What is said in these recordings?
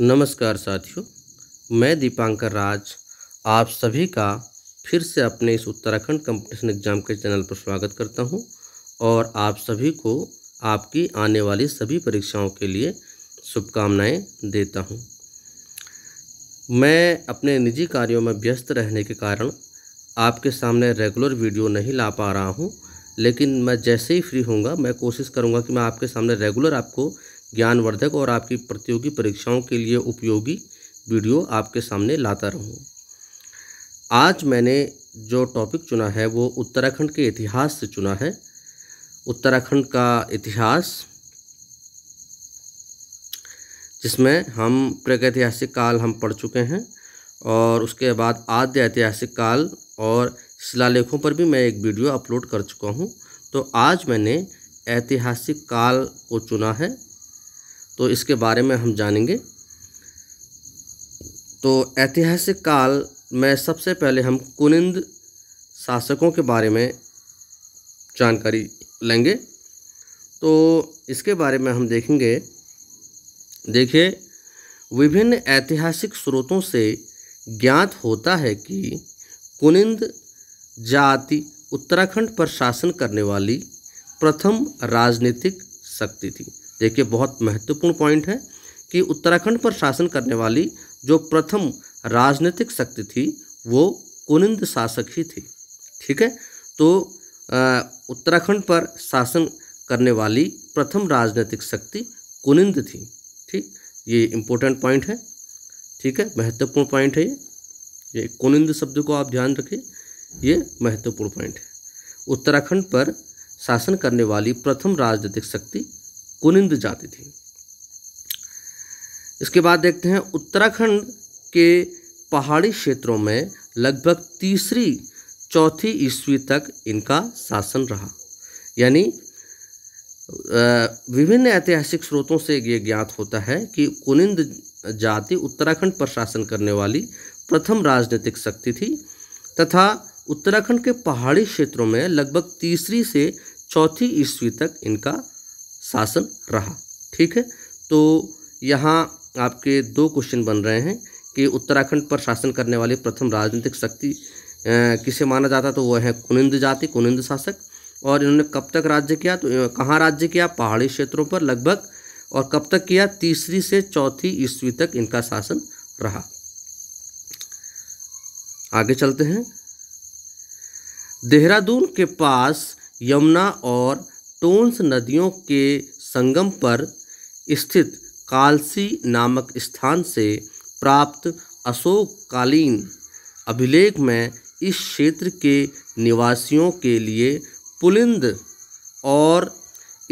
नमस्कार साथियों मैं दीपांकर राज आप सभी का फिर से अपने इस उत्तराखंड कंपटीशन एग्जाम के चैनल पर स्वागत करता हूं और आप सभी को आपकी आने वाली सभी परीक्षाओं के लिए शुभकामनाएं देता हूं मैं अपने निजी कार्यों में व्यस्त रहने के कारण आपके सामने रेगुलर वीडियो नहीं ला पा रहा हूँ लेकिन मैं जैसे ही फ्री होऊंगा मैं कोशिश करूँगा कि मैं आपके सामने रेगुलर आपको ज्ञानवर्धक और आपकी प्रतियोगी परीक्षाओं के लिए उपयोगी वीडियो आपके सामने लाता रहूँ आज मैंने जो टॉपिक चुना है वो उत्तराखंड के इतिहास से चुना है उत्तराखंड का इतिहास जिसमें हम प्रग ऐतिहासिक काल हम पढ़ चुके हैं और उसके बाद आद्य ऐतिहासिक काल और शिलालेखों पर भी मैं एक वीडियो अपलोड कर चुका हूँ तो आज मैंने ऐतिहासिक काल को चुना है तो इसके बारे में हम जानेंगे तो ऐतिहासिक काल में सबसे पहले हम कुनिंद शासकों के बारे में जानकारी लेंगे तो इसके बारे में हम देखेंगे देखिए विभिन्न ऐतिहासिक स्रोतों से ज्ञात होता है कि कुनिंद जाति उत्तराखंड पर शासन करने वाली प्रथम राजनीतिक शक्ति थी देखिए बहुत महत्वपूर्ण पॉइंट है कि उत्तराखंड पर शासन करने वाली जो प्रथम राजनीतिक शक्ति थी वो कुनिंद शासक ही थी ठीक है तो उत्तराखंड पर शासन करने वाली प्रथम राजनीतिक शक्ति कुनिंद थी ठीक ये इम्पोर्टेंट पॉइंट है ठीक है महत्वपूर्ण पॉइंट है ये ये कुनिंद शब्द को आप ध्यान रखें ये महत्वपूर्ण पॉइंट है उत्तराखंड पर शासन करने वाली प्रथम राजनीतिक शक्ति कुनिंद जाति थी इसके बाद देखते हैं उत्तराखंड के पहाड़ी क्षेत्रों में लगभग तीसरी चौथी ईस्वी तक इनका शासन रहा यानी विभिन्न ऐतिहासिक स्रोतों से ये ज्ञात होता है कि कुनिंद जाति उत्तराखंड पर शासन करने वाली प्रथम राजनीतिक शक्ति थी तथा उत्तराखंड के पहाड़ी क्षेत्रों में लगभग तीसरी से चौथी ईस्वी तक इनका शासन रहा ठीक है तो यहाँ आपके दो क्वेश्चन बन रहे हैं कि उत्तराखंड पर शासन करने वाली प्रथम राजनीतिक शक्ति किसे माना जाता तो वह है कुनिंद जाति कुनिंद शासक और इन्होंने कब तक राज्य किया तो कहाँ राज्य किया पहाड़ी क्षेत्रों पर लगभग और कब तक किया तीसरी से चौथी ईस्वी तक इनका शासन रहा आगे चलते हैं देहरादून के पास यमुना और टोन्स नदियों के संगम पर स्थित कालसी नामक स्थान से प्राप्त अशोककालीन अभिलेख में इस क्षेत्र के निवासियों के लिए पुलिंद और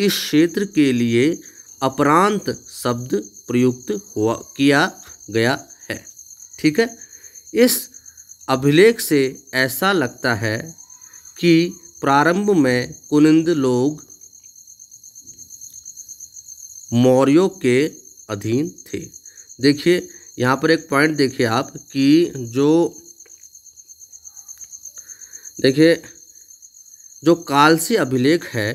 इस क्षेत्र के लिए अपरांत शब्द प्रयुक्त हुआ किया गया है ठीक है इस अभिलेख से ऐसा लगता है कि प्रारंभ में कुनिंद लोग मौर्यों के अधीन थे देखिए यहाँ पर एक पॉइंट देखिए आप कि जो देखिए जो कालसी अभिलेख है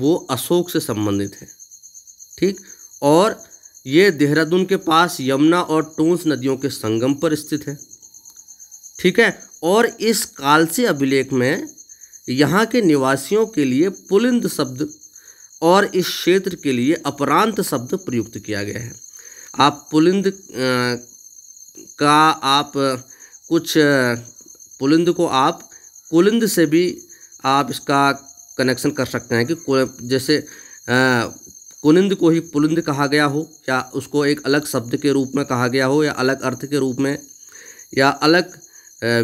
वो अशोक से संबंधित है ठीक और ये देहरादून के पास यमुना और टोंस नदियों के संगम पर स्थित है ठीक है और इस कालसी अभिलेख में यहाँ के निवासियों के लिए पुलिंद शब्द और इस क्षेत्र के लिए अपरांत शब्द प्रयुक्त किया गया है आप पुलिंद का आप कुछ पुलिंद को आप कुलिंद से भी आप इसका कनेक्शन कर सकते हैं कि जैसे कुलिंद को ही पुलिंद कहा गया हो या उसको एक अलग शब्द के रूप में कहा गया हो या अलग अर्थ के रूप में या अलग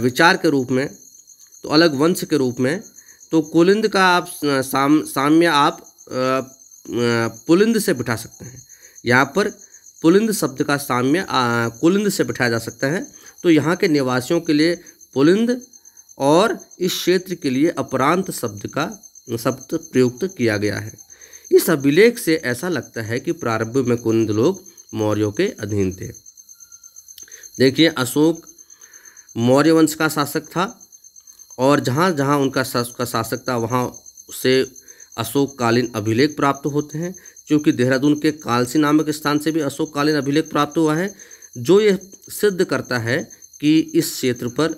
विचार के रूप में तो अलग वंश के रूप में तो कुलिंद का आप साम साम्य आप पुलिंद से बिठा सकते हैं यहाँ पर पुलिंद शब्द का साम्य कुलिंद से बिठाया जा सकता है तो यहाँ के निवासियों के लिए पुलिंद और इस क्षेत्र के लिए अपरांत शब्द का शब्द प्रयुक्त किया गया है इस अभिलेख से ऐसा लगता है कि प्रारंभ में कुंद लोग मौर्यों के अधीन थे देखिए अशोक मौर्य वंश का शासक था और जहाँ जहाँ उनका शासक था वहाँ से अशोककालीन अभिलेख प्राप्त होते हैं क्योंकि देहरादून के कालसी नामक स्थान से भी अशोककालीन अभिलेख प्राप्त हुआ है जो यह सिद्ध करता है कि इस क्षेत्र पर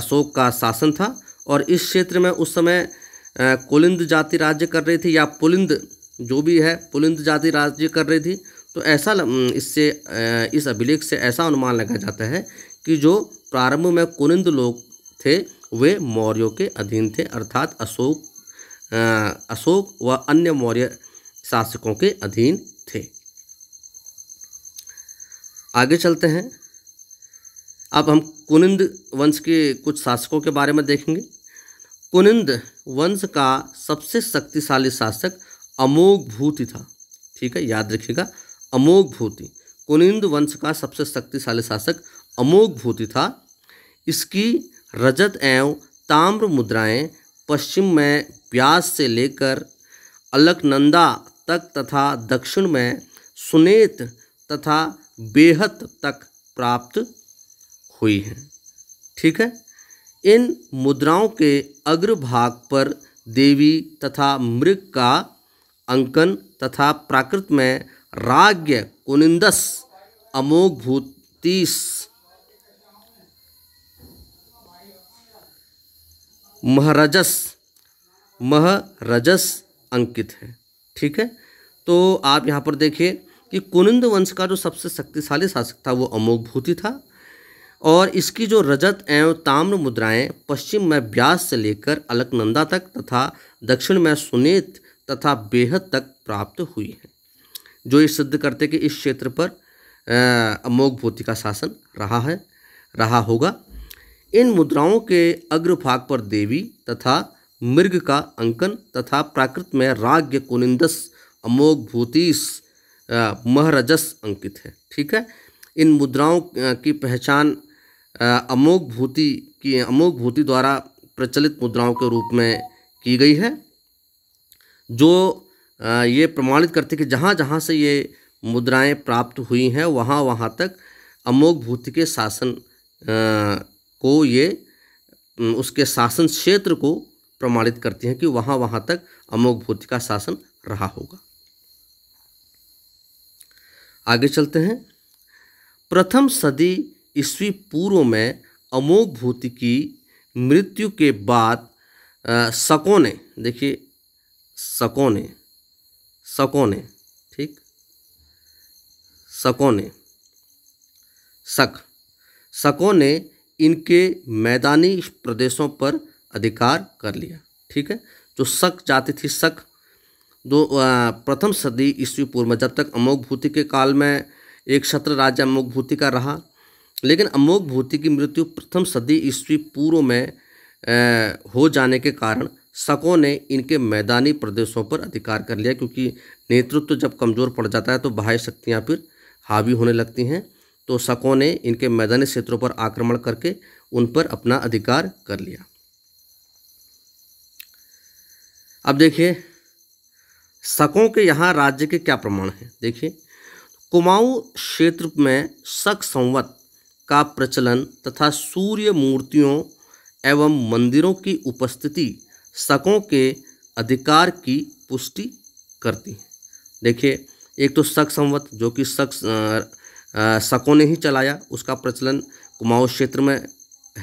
अशोक का शासन था और इस क्षेत्र में उस समय कुलिंद जाति राज्य कर रही थी या पुलिंद जो भी है पुलिंद जाति राज्य कर रही थी तो ऐसा इससे इस अभिलेख से ऐसा अनुमान लगाया जाता है कि जो प्रारंभ में कुलिंद लोग थे वे मौर्यों के अधीन थे अर्थात अशोक अशोक व अन्य मौर्य शासकों के अधीन थे आगे चलते हैं अब हम कुनिंद वंश के कुछ शासकों के बारे में देखेंगे कुनिंद वंश का सबसे शक्तिशाली शासक अमोघ भूति था ठीक है याद रखिएगा अमोघ भूति कुनिंद वंश का सबसे शक्तिशाली शासक अमोघ भूति था इसकी रजत एवं ताम्र मुद्राएं पश्चिम में ब्यास से लेकर अलकनंदा तक तथा दक्षिण में सुनेत तथा बेहत तक प्राप्त हुई है ठीक है इन मुद्राओं के अग्रभाग पर देवी तथा मृग का अंकन तथा प्राकृत में राग्य कुनिंदस अमोघ भूतीस महरजस मह रजस अंकित है ठीक है तो आप यहाँ पर देखिए कि कुनिंद वंश का जो सबसे शक्तिशाली शासक था वो अमोघ भूति था और इसकी जो रजत एवं ताम्र मुद्राएं पश्चिम में ब्यास से लेकर अलकनंदा तक तथा दक्षिण में सुनेत तथा बेहद तक प्राप्त हुई है जो ये सिद्ध करते कि इस क्षेत्र पर अमोघ भूति का शासन रहा है रहा होगा इन मुद्राओं के अग्रभाग पर देवी तथा मृग का अंकन तथा प्राकृत में राग्य कुनिंदस अमोघ भूतीस महरजस अंकित है ठीक है इन मुद्राओं की पहचान अमोघ भूति की अमोघ भूति द्वारा प्रचलित मुद्राओं के रूप में की गई है जो ये प्रमाणित करते कि जहाँ जहाँ से ये मुद्राएं प्राप्त हुई हैं वहाँ वहाँ तक अमोघ भूति के शासन को ये उसके शासन क्षेत्र को प्रमाणित करती हैं कि वहाँ वहाँ तक अमोघ भूत का शासन रहा होगा आगे चलते हैं प्रथम सदी ईस्वी पूर्व में अमोघ भूत की मृत्यु के बाद शकों ने देखिए शकों ने शकों ने ठीक शकों ने शक शकों ने इनके मैदानी प्रदेशों पर अधिकार कर लिया ठीक है जो शक जाति थी शक जो प्रथम सदी ईस्वी पूर्व में जब तक अमोघ भूति के काल में एक क्षत्र राज्य अमोघ भूति का रहा लेकिन अमोघ भूति की मृत्यु प्रथम सदी ईस्वी पूर्व में हो जाने के कारण शकों ने इनके मैदानी प्रदेशों पर अधिकार कर लिया क्योंकि नेतृत्व तो जब कमज़ोर पड़ जाता है तो बाह्य शक्तियाँ फिर हावी होने लगती हैं तो शकों ने इनके मैदानी क्षेत्रों पर आक्रमण करके उन पर अपना अधिकार कर लिया अब देखिए शकों के यहाँ राज्य के क्या प्रमाण हैं देखिए कुमाऊँ क्षेत्र में शक संवत का प्रचलन तथा सूर्य मूर्तियों एवं मंदिरों की उपस्थिति शकों के अधिकार की पुष्टि करती है देखिए एक तो शक संवत जो कि शक शकों ने ही चलाया उसका प्रचलन कुमाऊँ क्षेत्र में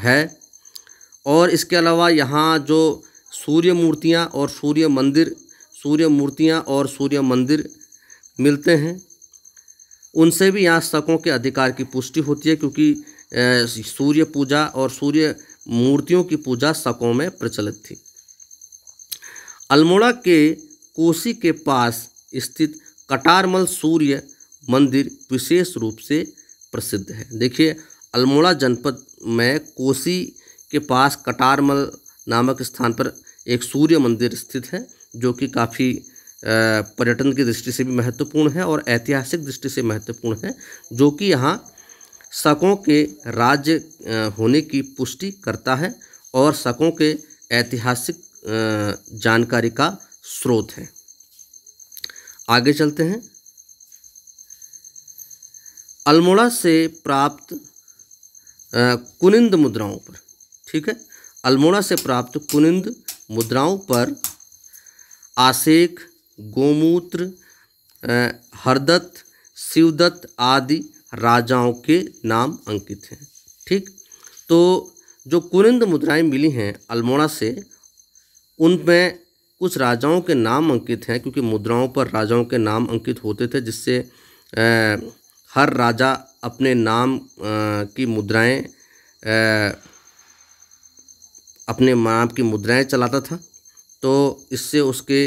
है और इसके अलावा यहाँ जो सूर्य मूर्तियाँ और सूर्य मंदिर सूर्य मूर्तियाँ और सूर्य मंदिर मिलते हैं उनसे भी यहाँ शकों के अधिकार की पुष्टि होती है क्योंकि सूर्य पूजा और सूर्य मूर्तियों की पूजा शकों में प्रचलित थी अल्मोड़ा के कोसी के पास स्थित कटारमल सूर्य मंदिर विशेष रूप से प्रसिद्ध है देखिए अल्मोड़ा जनपद में कोसी के पास कटारमल नामक स्थान पर एक सूर्य मंदिर स्थित है जो कि काफ़ी पर्यटन की दृष्टि से भी महत्वपूर्ण है और ऐतिहासिक दृष्टि से महत्वपूर्ण है जो कि यहाँ शकों के राज्य होने की पुष्टि करता है और शकों के ऐतिहासिक जानकारी का स्रोत है आगे चलते हैं अल्मोड़ा से प्राप्त कुनिंद मुद्राओं पर ठीक है अल्मोड़ा से प्राप्त कुनिंद मुद्राओं पर आशेख गोमूत्र हरदत्त शिवदत्त आदि राजाओं के नाम अंकित हैं ठीक तो जो कुरिंद मुद्राएं मिली हैं अल्मोड़ा से उनमें कुछ राजाओं के नाम अंकित हैं क्योंकि मुद्राओं पर राजाओं के नाम अंकित होते थे जिससे हर राजा अपने नाम की मुद्राएं अपने बाप की मुद्राएं चलाता था तो इससे उसके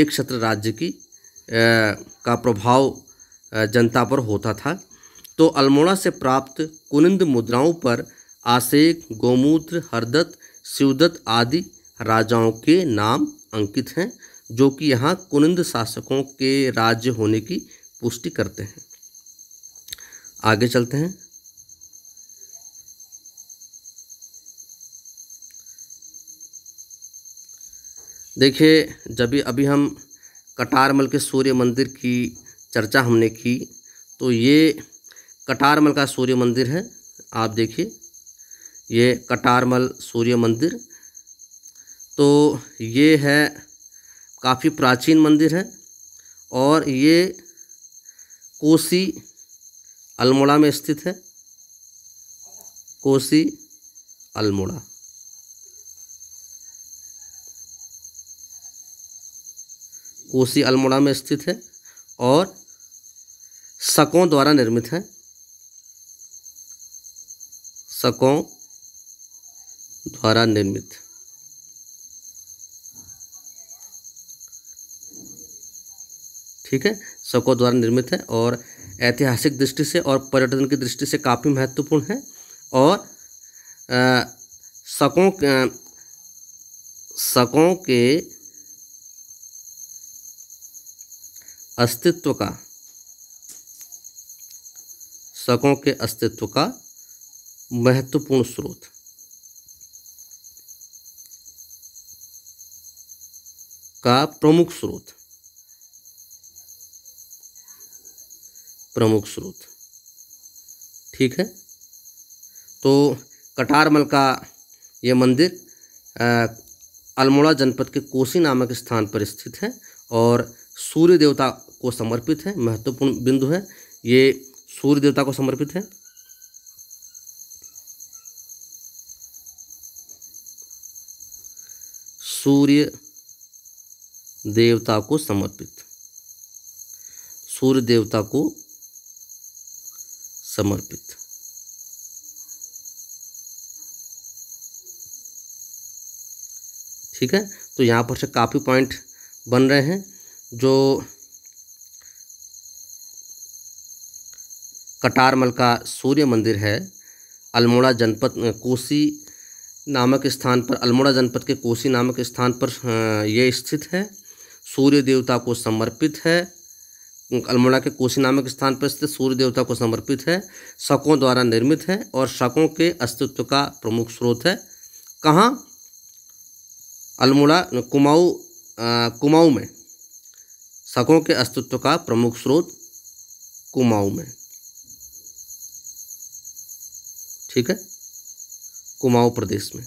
एक छत्र राज्य की आ, का प्रभाव जनता पर होता था तो अल्मोड़ा से प्राप्त कुनिंद मुद्राओं पर आशेक गोमूत्र हरदत्त शिवदत्त आदि राजाओं के नाम अंकित हैं जो कि यहाँ कुनिंद शासकों के राज्य होने की पुष्टि करते हैं आगे चलते हैं देखिए जब भी अभी हम कटारमल के सूर्य मंदिर की चर्चा हमने की तो ये कटारमल का सूर्य मंदिर है आप देखिए ये कटारमल सूर्य मंदिर तो ये है काफ़ी प्राचीन मंदिर है और ये कोसी अल्मोड़ा में स्थित है कोसी अल्मोड़ा कोसी अल्मोड़ा में स्थित है और शकों द्वारा निर्मित है शकों द्वारा निर्मित ठीक है शकों द्वारा निर्मित है और ऐतिहासिक दृष्टि से और पर्यटन की दृष्टि से काफ़ी महत्वपूर्ण है और शकों शकों के अस्तित्व का शकों के अस्तित्व का महत्वपूर्ण स्रोत का प्रमुख स्रोत प्रमुख स्रोत ठीक है तो कटारमल का ये मंदिर अल्मोड़ा जनपद के कोसी नामक स्थान पर स्थित है और सूर्य देवता को समर्पित है महत्वपूर्ण बिंदु है ये सूर्य देवता को समर्पित है सूर्य देवता को समर्पित सूर्य देवता को समर्पित ठीक है तो यहां पर से काफ़ी पॉइंट बन रहे हैं जो कटारमल का सूर्य मंदिर है अल्मोड़ा जनपद कोसी नामक स्थान पर अल्मोड़ा जनपद के कोसी नामक स्थान पर यह स्थित है सूर्य देवता को समर्पित है अल्मोड़ा के कोसी नामक स्थान पर स्थित सूर्य देवता को समर्पित है शकों द्वारा निर्मित है और शकों के अस्तित्व का प्रमुख स्रोत है कहाँ अल्मोड़ा कुमाऊँ कुमाऊँ में शकुनों के अस्तित्व का प्रमुख स्रोत कुमाऊं में ठीक है कुमाऊं प्रदेश में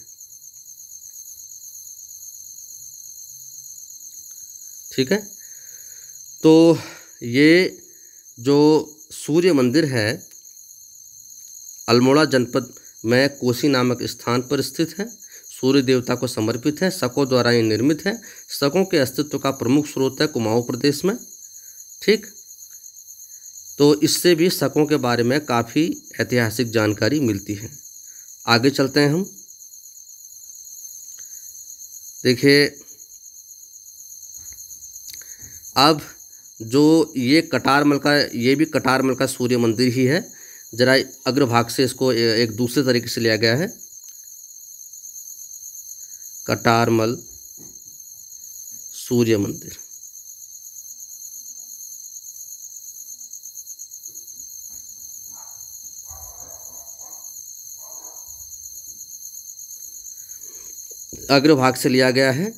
ठीक है तो ये जो सूर्य मंदिर है अल्मोड़ा जनपद में कोसी नामक स्थान पर स्थित है सूर्य देवता को समर्पित है शकों द्वारा ये निर्मित है शकों के अस्तित्व का प्रमुख स्रोत है कुमाऊं प्रदेश में ठीक तो इससे भी शकों के बारे में काफ़ी ऐतिहासिक जानकारी मिलती है आगे चलते हैं हम देखिए अब जो ये कटारमल का ये भी कटारमल का सूर्य मंदिर ही है ज़रा अग्रभाग से इसको एक दूसरे तरीके से लिया गया है कटारमल सूर्य मंदिर अग्रभाग से लिया गया है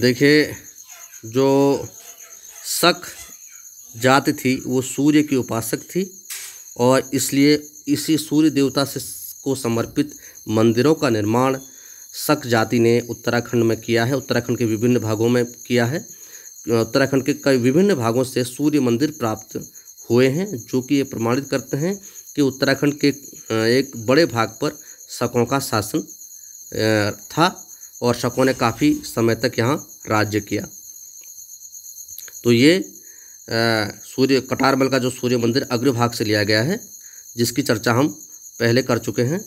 देखिए जो शक जाति थी वो सूर्य की उपासक थी और इसलिए इसी सूर्य देवता से को समर्पित मंदिरों का निर्माण शक जाति ने उत्तराखंड में किया है उत्तराखंड के विभिन्न भागों में किया है उत्तराखंड के कई विभिन्न भागों से सूर्य मंदिर प्राप्त हुए हैं जो कि ये प्रमाणित करते हैं कि उत्तराखंड के एक बड़े भाग पर शकों का शासन था और शकों ने काफ़ी समय तक यहाँ राज्य किया तो ये सूर्य कटारमल का जो सूर्य मंदिर अग्रभाग से लिया गया है जिसकी चर्चा हम पहले कर चुके हैं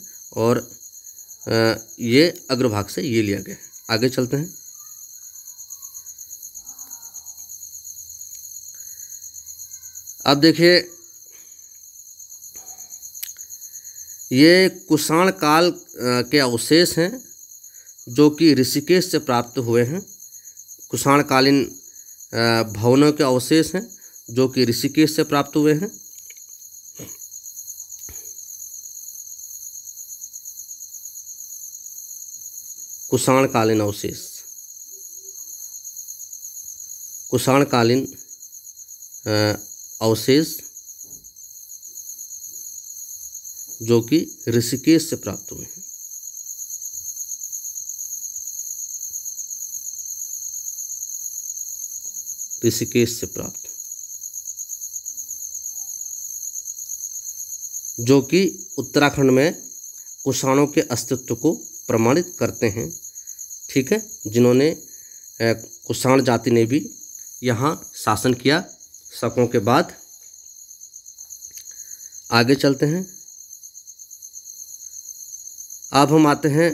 और आ, ये अग्रभाग से ये लिया गया है आगे चलते हैं अब देखिए ये कुषाण काल के अवशेष हैं जो कि ऋषिकेश से प्राप्त हुए हैं कुषाणकालीन भवनों के अवशेष हैं जो कि ऋषिकेश से प्राप्त हुए हैं कुषाणकालीन अवशेष कुषाणकालीन अवशेष जो कि ऋषिकेश से प्राप्त हुए हैं ऋषिकेश से प्राप्त जो कि उत्तराखंड में कुषाणों के अस्तित्व को प्रमाणित करते हैं ठीक है जिन्होंने कुषाण जाति ने भी यहाँ शासन किया शकों के बाद आगे चलते हैं अब हम आते हैं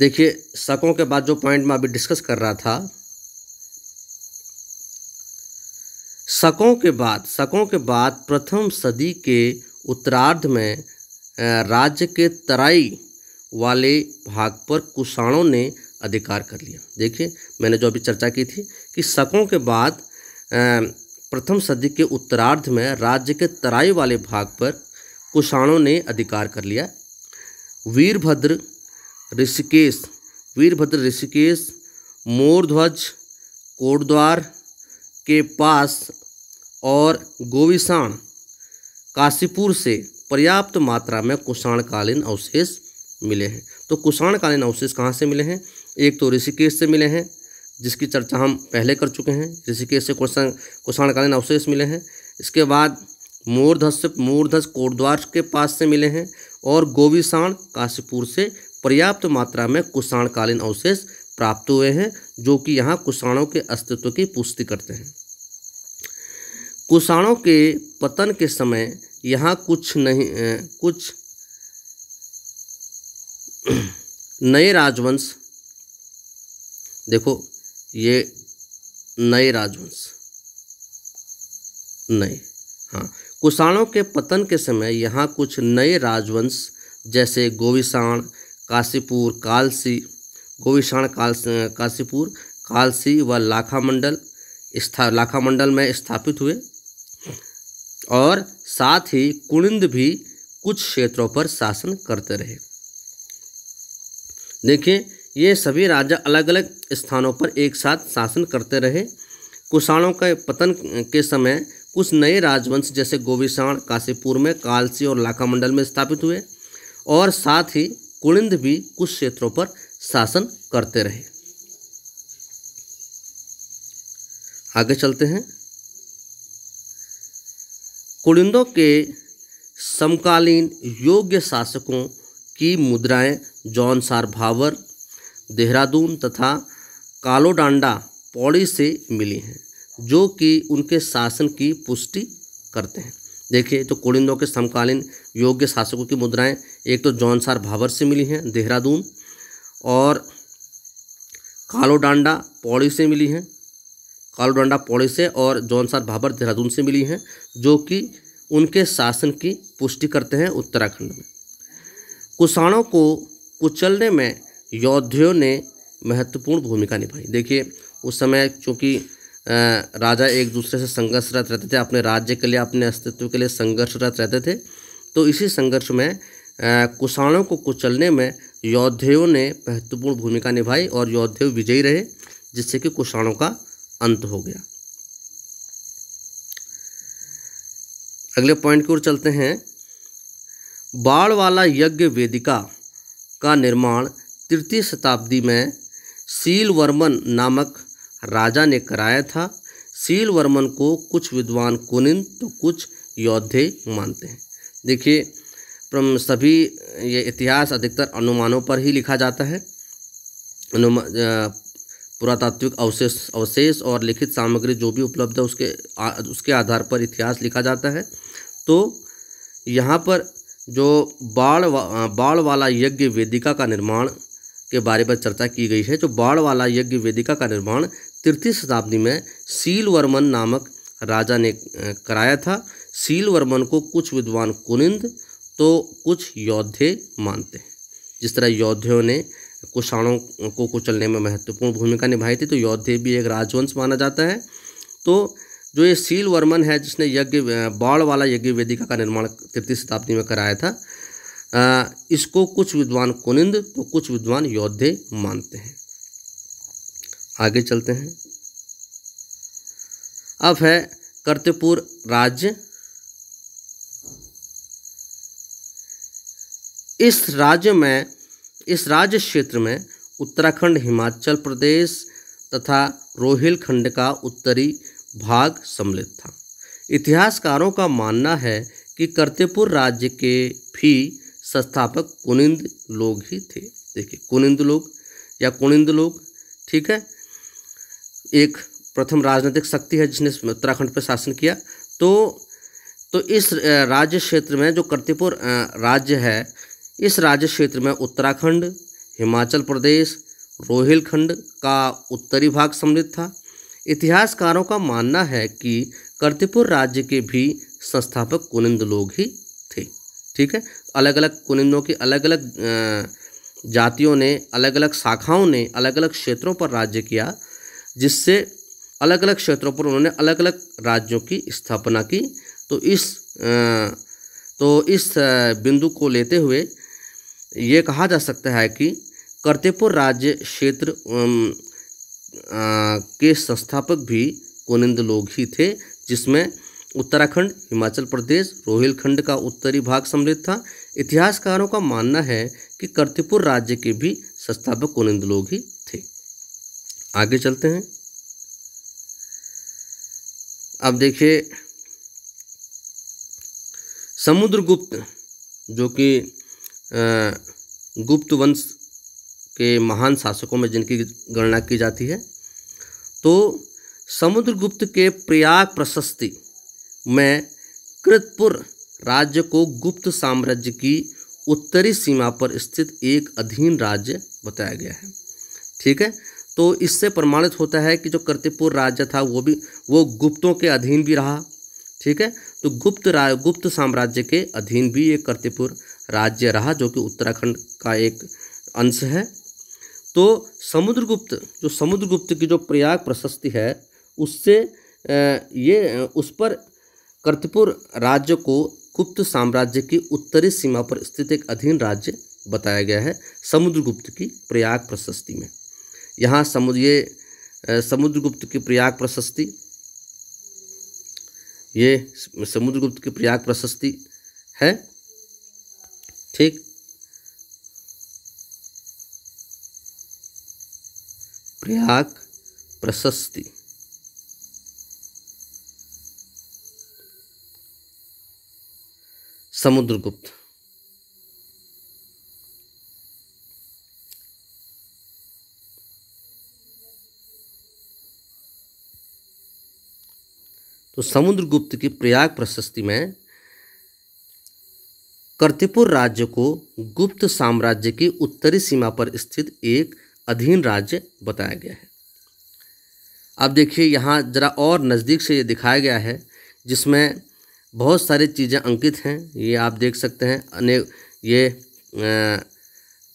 देखिए शकों के बाद जो पॉइंट मैं अभी डिस्कस कर रहा था शकों के बाद शकों के बाद प्रथम सदी के उत्तरार्ध में राज्य के तराई वाले भाग पर कुषाणों ने अधिकार कर लिया देखिए मैंने जो अभी चर्चा की थी कि शकों के बाद प्रथम सदी के उत्तरार्ध में राज्य के तराई वाले भाग पर कुषाणों ने अधिकार कर लिया वीरभद्र ऋषिकेश वीरभद्र ऋषिकेश मोरध्वज कोटद्वार के पास और गोविषाण काशीपुर से पर्याप्त मात्रा में कुषाणकालीन अवशेष मिले हैं तो कुषाणकालीन अवशेष कहाँ से मिले हैं एक तो ऋषिकेश से मिले हैं जिसकी चर्चा हम पहले कर चुके हैं ऋषिकेश से कुषाणकालीन अवशेष मिले हैं इसके बाद मोरधस से मोरधस कोटद्वार के पास से मिले हैं और गोविषाण काशीपुर से पर्याप्त मात्रा में कुषाणकालीन अवशेष प्राप्त हुए हैं जो कि यहाँ कुषाणों के अस्तित्व की पुष्टि करते हैं कुषाणों के पतन के समय यहाँ कुछ नहीं कुछ नए राजवंश देखो ये नए राजवंश नए हाँ कुषाणों के पतन के समय यहाँ कुछ नए राजवंश जैसे गोविषाण काशीपुर कालसी गोविषाण काल काशीपुर कालसी व लाखामंडल स्था लाखामंडल में स्थापित हुए और साथ ही कुणिंद भी कुछ क्षेत्रों पर शासन करते रहे देखिए ये सभी राजा अलग अलग स्थानों पर एक साथ शासन करते रहे कुषाणों के पतन के समय कुछ नए राजवंश जैसे गोविषाण काशीपुर में कालसी और लाखामंडल में स्थापित हुए और साथ ही कुणिंद भी कुछ क्षेत्रों पर शासन करते रहे आगे चलते हैं कुड़िंदों के समकालीन योग्य शासकों की मुद्राएं जॉन भावर देहरादून तथा कालोडांडा पौड़ी से मिली हैं जो कि उनके शासन की पुष्टि करते हैं देखिए तो कुड़िंदों के समकालीन योग्य शासकों की मुद्राएं एक तो जॉन सार भावर से मिली हैं देहरादून और कालोडांडा पौड़ी से मिली हैं कालडोंडा पौड़ी से और जौनसार भाबर देहरादून से मिली हैं जो कि उनके शासन की पुष्टि करते हैं उत्तराखंड में कुषाणों को कुचलने में योद्धियों ने महत्वपूर्ण भूमिका निभाई देखिए उस समय चूँकि राजा एक दूसरे से संघर्षरत रहते थे अपने राज्य के लिए अपने अस्तित्व के लिए संघर्षरत रहते थे तो इसी संघर्ष में कुषाणों को कुचलने में योद्धेयों ने महत्वपूर्ण भूमिका निभाई और योद्धे विजयी रहे जिससे कि कुषाणों का अंत हो गया अगले पॉइंट की ओर चलते हैं बाढ़ वाला यज्ञ वेदिका का निर्माण तृतीय शताब्दी में सीलवर्मन नामक राजा ने कराया था सीलवर्मन को कुछ विद्वान कुनिंद तो कुछ योद्धे मानते हैं देखिए सभी ये इतिहास अधिकतर अनुमानों पर ही लिखा जाता है अनुमान पुरातात्विक अवशेष अवशेष और लिखित सामग्री जो भी उपलब्ध है उसके आ, उसके आधार पर इतिहास लिखा जाता है तो यहाँ पर जो बाढ़ वा, बाढ़ वाला यज्ञ वेदिका का निर्माण के बारे में चर्चा की गई है जो बाढ़ वाला यज्ञ वेदिका का निर्माण तृतीय शताब्दी में सील वर्मन नामक राजा ने कराया था सील वर्मन को कुछ विद्वान कुनिंद तो कुछ योद्धे मानते हैं जिस तरह योद्धों ने कुषाणों को कुचलने में महत्वपूर्ण भूमिका निभाई थी तो योद्धे भी एक राजवंश माना जाता है तो जो ये सील वर्मन है जिसने यज्ञ बाढ़ वाला यज्ञ वेदिका का निर्माण तृतीय शताब्दी में कराया था इसको कुछ विद्वान कुनिंद तो कुछ विद्वान योद्धे मानते हैं आगे चलते हैं अब है कर्तपुर राज्य इस राज्य में इस राज्य क्षेत्र में उत्तराखंड हिमाचल प्रदेश तथा रोहिलखंड का उत्तरी भाग सम्मिलित था इतिहासकारों का मानना है कि करतेपुर राज्य के भी संस्थापक कुनिंद लोग ही थे देखिए कुनिंद लोग या कुनिंद लोग ठीक है एक प्रथम राजनीतिक शक्ति है जिसने उत्तराखंड पर शासन किया तो तो इस राज्य क्षेत्र में जो करतेपुर राज्य है इस राज्य क्षेत्र में उत्तराखंड हिमाचल प्रदेश रोहिलखंड का उत्तरी भाग सम्मिलित था इतिहासकारों का मानना है कि कर्तिपुर राज्य के भी संस्थापक कुनिंद लोग ही थे ठीक है अलग अलग कुनिंदों की अलग अलग जातियों ने अलग अलग शाखाओं ने अलग अलग क्षेत्रों पर राज्य किया जिससे अलग अलग क्षेत्रों पर उन्होंने अलग अलग राज्यों की स्थापना की तो इस तो इस बिंदु को लेते हुए ये कहा जा सकता है कि करतेपुर राज्य क्षेत्र के संस्थापक भी कोनिंद लोग ही थे जिसमें उत्तराखंड हिमाचल प्रदेश रोहिलखंड का उत्तरी भाग सम्मिलित था इतिहासकारों का मानना है कि करतीपुर राज्य के भी संस्थापक कोनिंद लोग ही थे आगे चलते हैं अब देखिए समुद्रगुप्त जो कि गुप्त वंश के महान शासकों में जिनकी गणना की जाती है तो समुद्रगुप्त के प्रयाग प्रशस्ति में कृतपुर राज्य को गुप्त साम्राज्य की उत्तरी सीमा पर स्थित एक अधीन राज्य बताया गया है ठीक है तो इससे प्रमाणित होता है कि जो कर्तिपुर राज्य था वो भी वो गुप्तों के अधीन भी रहा ठीक है तो गुप्त राय गुप्त साम्राज्य के अधीन भी ये कर्तिपुर राज्य रहा जो कि उत्तराखंड का एक अंश है तो समुद्रगुप्त जो समुद्रगुप्त की जो प्रयाग प्रशस्ति है उससे ये उस पर कर्तपुर राज्य को गुप्त साम्राज्य की उत्तरी सीमा पर स्थित एक अधीन राज्य बताया गया है समुद्रगुप्त की प्रयाग प्रशस्ति में यहाँ समुद्र ये समुद्रगुप्त की प्रयाग प्रशस्ति ये समुद्रगुप्त की प्रयाग प्रशस्ति है ठीक प्रयाग प्रशस्ति समुद्रगुप्त तो समुद्रगुप्त की प्रयाग प्रशस्ति में कर्तिपुर राज्य को गुप्त साम्राज्य की उत्तरी सीमा पर स्थित एक अधीन राज्य बताया गया है अब देखिए यहाँ ज़रा और नज़दीक से ये दिखाया गया है जिसमें बहुत सारी चीज़ें अंकित हैं ये आप देख सकते हैं अनेक ये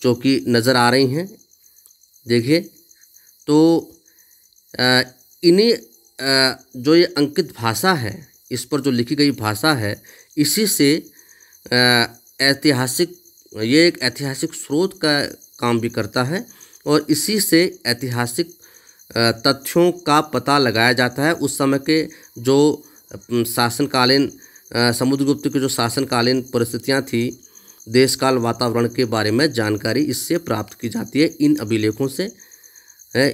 चौकी नज़र आ रही हैं देखिए तो इन्हीं जो ये अंकित भाषा है इस पर जो लिखी गई भाषा है इसी से ऐतिहासिक ये एक ऐतिहासिक स्रोत का काम भी करता है और इसी से ऐतिहासिक तथ्यों का पता लगाया जाता है उस समय के जो शासनकालीन समुद्रगुप्त के जो शासनकालीन परिस्थितियाँ थी देशकाल वातावरण के बारे में जानकारी इससे प्राप्त की जाती है इन अभिलेखों से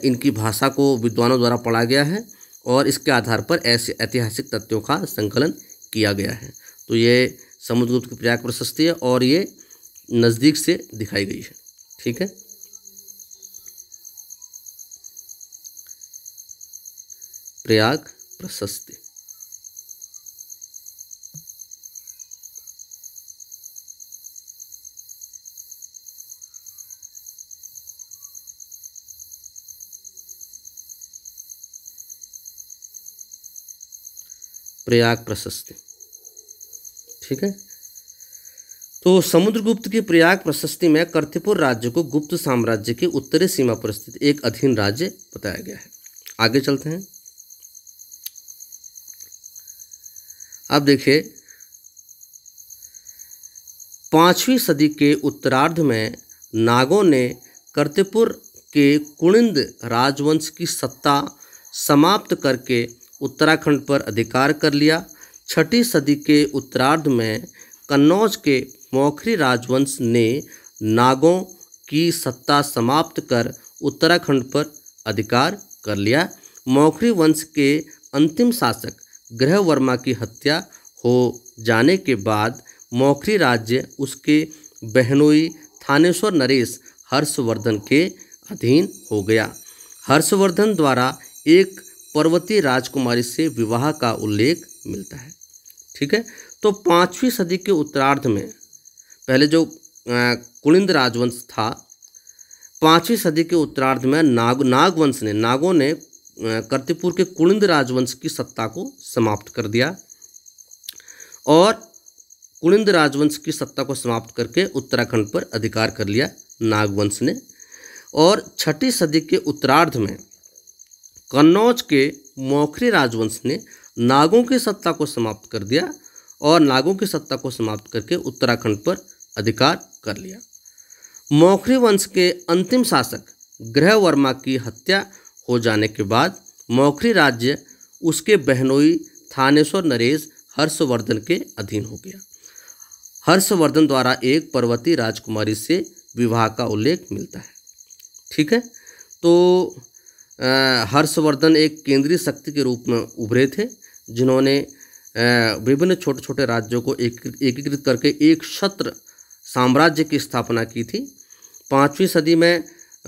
इनकी भाषा को विद्वानों द्वारा पढ़ा गया है और इसके आधार पर ऐसे ऐतिहासिक तथ्यों का संकलन किया गया है तो ये समुद्रगुप्त की प्रयाग प्रशस्ति है और ये नज़दीक से दिखाई गई है ठीक है प्रयाग प्रशस्ति प्रयाग प्रशस्ति ठीक है तो समुद्रगुप्त की प्रयाग प्रशस्ति में कर्तिपुर राज्य को गुप्त साम्राज्य की उत्तरी सीमा पर स्थित एक अधीन राज्य बताया गया है आगे चलते हैं अब देखिए पांचवी सदी के उत्तरार्ध में नागों ने कर्तिपुर के कुणिंद राजवंश की सत्ता समाप्त करके उत्तराखंड पर अधिकार कर लिया छठी सदी के उत्तरार्ध में कन्नौज के मौखरी राजवंश ने नागों की सत्ता समाप्त कर उत्तराखंड पर अधिकार कर लिया मौखरी वंश के अंतिम शासक गृहवर्मा की हत्या हो जाने के बाद मौखरी राज्य उसके बहनोई थानेश्वर नरेश हर्षवर्धन के अधीन हो गया हर्षवर्धन द्वारा एक पर्वतीय राजकुमारी से विवाह का उल्लेख मिलता है ठीक है तो पाँचवीं सदी के उत्तरार्ध में पहले जो कुलिंद राजवंश था पाँचवीं सदी के उत्तरार्ध में नाग नागवंश ने नागों ने करतीपुर के कुलिंद राजवंश की सत्ता को समाप्त कर दिया और कुलिंद राजवंश की सत्ता को समाप्त करके उत्तराखंड पर अधिकार कर लिया नागवंश ने और छठी सदी के उत्तरार्ध में कन्नौज के मौखरी राजवंश ने नागों की सत्ता को समाप्त कर दिया और नागों की सत्ता को समाप्त करके उत्तराखंड पर अधिकार कर लिया मौखरी वंश के अंतिम शासक ग्रह वर्मा की हत्या हो जाने के बाद मौखरी राज्य उसके बहनोई थानेश्वर नरेश हर्षवर्धन के अधीन हो गया हर्षवर्धन द्वारा एक पर्वती राजकुमारी से विवाह का उल्लेख मिलता है ठीक है तो हर्षवर्धन एक केंद्रीय शक्ति के रूप में उभरे थे जिन्होंने विभिन्न छोटे छोटे राज्यों को एकीकृत करके एक छत्र साम्राज्य की स्थापना की थी पाँचवीं सदी में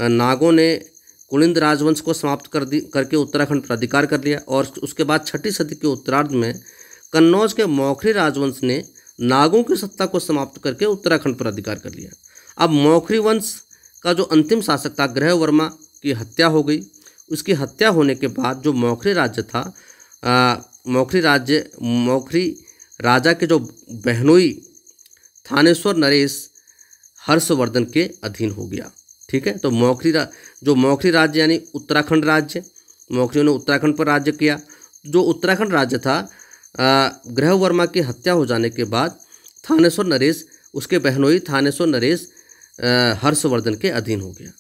नागों ने कुलिंद राजवंश को समाप्त कर दी करके उत्तराखंड पर अधिकार कर लिया और उसके बाद छठी सदी के उत्तरार्ध में कन्नौज के मौखरी राजवंश ने नागों की सत्ता को समाप्त करके उत्तराखंड पर अधिकार कर लिया अब मौखरी वंश का जो अंतिम शासक था ग्रह वर्मा की हत्या हो गई उसकी हत्या होने के बाद जो मौखरी राज्य था मौखरी राज्य मौखरी राजा के जो बहनोई थानेश्वर नरेश हर्षवर्धन के अधीन हो गया ठीक है तो मौखरी रा, जो मौखरी राज्य यानी उत्तराखंड राज्य मौखरियों ने उत्तराखंड पर राज्य किया जो उत्तराखंड राज्य था ग्रह वर्मा की हत्या हो जाने के बाद थानेश्वर नरेश उसके बहनोई थानेश्वर नरेश हर्षवर्धन के अधीन हो गया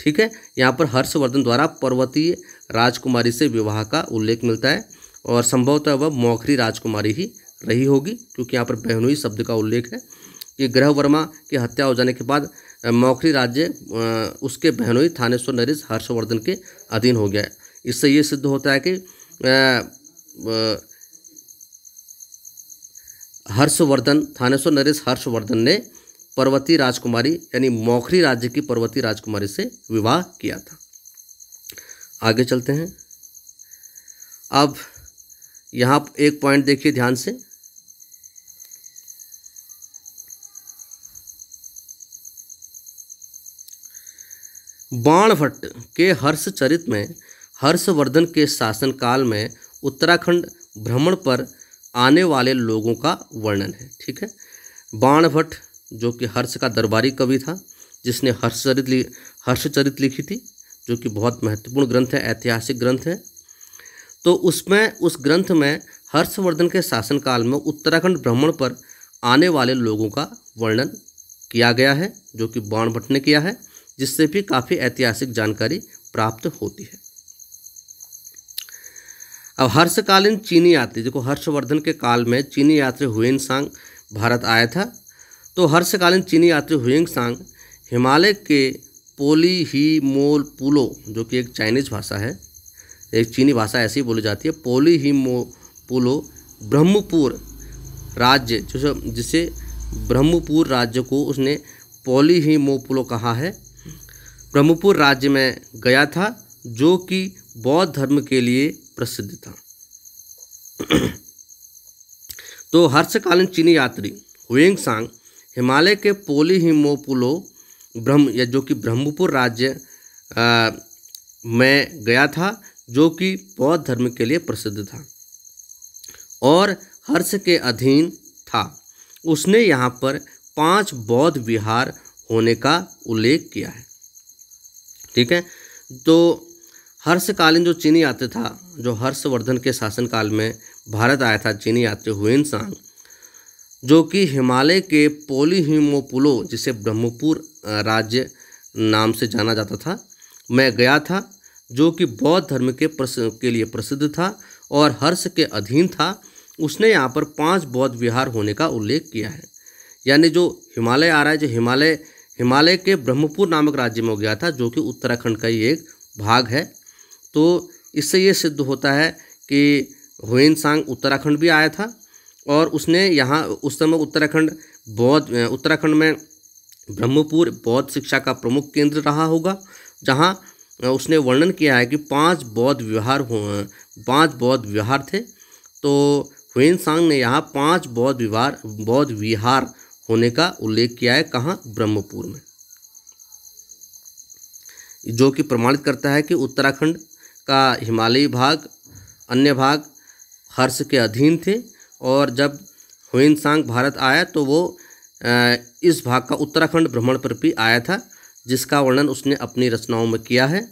ठीक है यहाँ पर हर्षवर्धन द्वारा पर्वतीय राजकुमारी से विवाह का उल्लेख मिलता है और संभवतः वह मौखरी राजकुमारी ही रही होगी क्योंकि यहाँ पर बहनोई शब्द का उल्लेख है कि ग्रह वर्मा की हत्या हो जाने के बाद मौखरी राज्य उसके बहनोई थानेश्वर नरेश हर्षवर्धन के अधीन हो गया है इससे ये सिद्ध होता है कि हर्षवर्धन थानेश्वर नरेश हर्षवर्धन ने पर्वती राजकुमारी यानी मौखरी राज्य की पर्वती राजकुमारी से विवाह किया था आगे चलते हैं अब यहाँ एक पॉइंट देखिए ध्यान से बाणभट्ट के चरित में हर्षवर्धन के शासनकाल में उत्तराखंड भ्रमण पर आने वाले लोगों का वर्णन है ठीक है बाणभट्ट जो कि हर्ष का दरबारी कवि था जिसने हर्षचरित हर्षचरित लिखी थी जो कि बहुत महत्वपूर्ण ग्रंथ है ऐतिहासिक ग्रंथ है तो उसमें उस ग्रंथ में हर्षवर्धन के शासनकाल में उत्तराखंड भ्रमण पर आने वाले लोगों का वर्णन किया गया है जो कि बाण भट्ट ने किया है जिससे भी काफ़ी ऐतिहासिक जानकारी प्राप्त होती है अब हर्षकालीन चीनी यात्री देखो हर्षवर्धन के काल में चीनी यात्री हुएन सांग भारत आया था तो हर्षकालीन चीनी यात्री हुएंग सांग हिमालय के पोली ही मोल पुलो जो कि एक चाइनीज भाषा है एक चीनी भाषा ऐसी बोली जाती है पोली हिमो पोलो ब्रह्मपुर राज्य जो जिसे ब्रह्मपुर राज्य को उसने पोली हिमोपुलो कहा है ब्रह्मपुर राज्य में गया था जो कि बौद्ध धर्म के लिए प्रसिद्ध था तो हर्षकालीन चीनी यात्री हुएंग सांग हिमालय के पोली हिमोपुलो ब्रह्म या जो कि ब्रह्मपुर राज्य में गया था जो कि बौद्ध धर्म के लिए प्रसिद्ध था और हर्ष के अधीन था उसने यहाँ पर पांच बौद्ध विहार होने का उल्लेख किया है ठीक है तो हर्षकालीन जो चीनी आते था जो हर्षवर्धन के शासनकाल में भारत आया था चीनी आते हुए इंसान जो कि हिमालय के पोलीहिमोपुलो जिसे ब्रह्मपुर राज्य नाम से जाना जाता था मैं गया था जो कि बौद्ध धर्म के के लिए प्रसिद्ध था और हर्ष के अधीन था उसने यहाँ पर पांच बौद्ध विहार होने का उल्लेख किया है यानी जो हिमालय आ रहा है जो हिमालय हिमालय के ब्रह्मपुर नामक राज्य में हो गया था जो कि उत्तराखंड का ही एक भाग है तो इससे ये सिद्ध होता है कि हुन सांग उत्तराखंड भी आया था और उसने यहाँ उस समय उत्तराखंड बौद्ध उत्तराखंड में ब्रह्मपुर बौद्ध शिक्षा का प्रमुख केंद्र रहा होगा जहाँ उसने वर्णन किया है कि पांच बौद्ध विहार हुए पांच बौद्ध विहार थे तो हुन सांग ने यहाँ पांच बौद्ध विहार बौद्ध विहार होने का उल्लेख किया है कहाँ ब्रह्मपुर में जो कि प्रमाणित करता है कि उत्तराखंड का हिमालयी भाग अन्य भाग हर्ष के अधीन थे और जब हुन सांग भारत आया तो वो इस भाग का उत्तराखंड भ्रमण पर भी आया था जिसका वर्णन उसने अपनी रचनाओं में किया है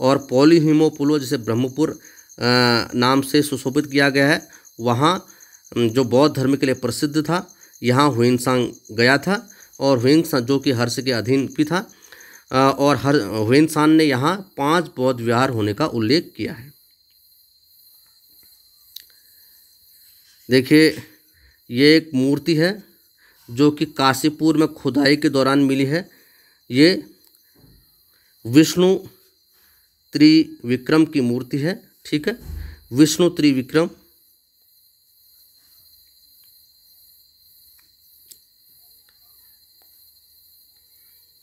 और पॉलीहिमोपुलो जिसे ब्रह्मपुर नाम से सुशोभित किया गया है वहाँ जो बौद्ध धर्म के लिए प्रसिद्ध था यहाँ हुएंसांग गया था और हुइंसांग जो कि हर्ष के अधीन भी था और हर हुइनसांग ने यहाँ पांच बौद्ध विहार होने का उल्लेख किया है देखिए ये एक मूर्ति है जो कि काशीपुर में खुदाई के दौरान मिली है ये विष्णु त्रिविक्रम की मूर्ति है ठीक है विष्णु त्रिविक्रम